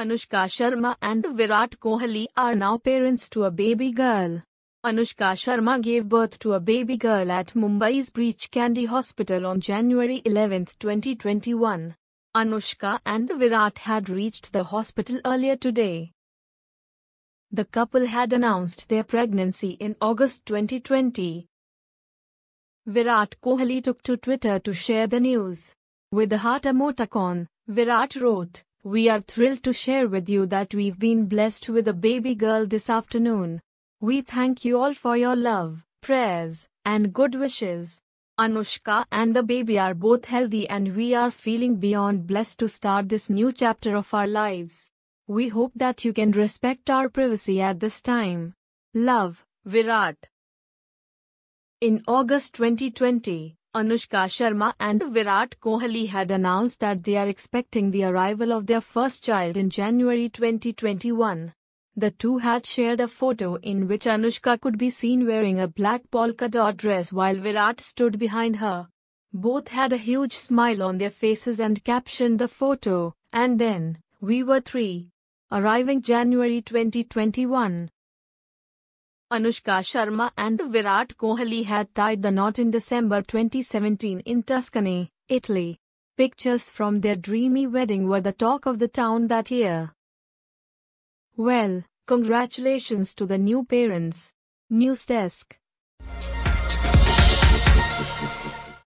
Anushka Sharma and Virat Kohli are now parents to a baby girl. Anushka Sharma gave birth to a baby girl at Mumbai's Breach Candy Hospital on January 11, 2021. Anushka and Virat had reached the hospital earlier today. The couple had announced their pregnancy in August 2020. Virat Kohli took to Twitter to share the news. With the heart emoticon, Virat wrote, we are thrilled to share with you that we've been blessed with a baby girl this afternoon. We thank you all for your love, prayers, and good wishes. Anushka and the baby are both healthy and we are feeling beyond blessed to start this new chapter of our lives. We hope that you can respect our privacy at this time. Love, Virat. In August 2020, Anushka Sharma and Virat Kohli had announced that they are expecting the arrival of their first child in January 2021. The two had shared a photo in which Anushka could be seen wearing a black polka dot dress while Virat stood behind her. Both had a huge smile on their faces and captioned the photo, and then, we were three. Arriving January 2021. Anushka Sharma and Virat Kohli had tied the knot in December 2017 in Tuscany, Italy. Pictures from their dreamy wedding were the talk of the town that year. Well, congratulations to the new parents. News Desk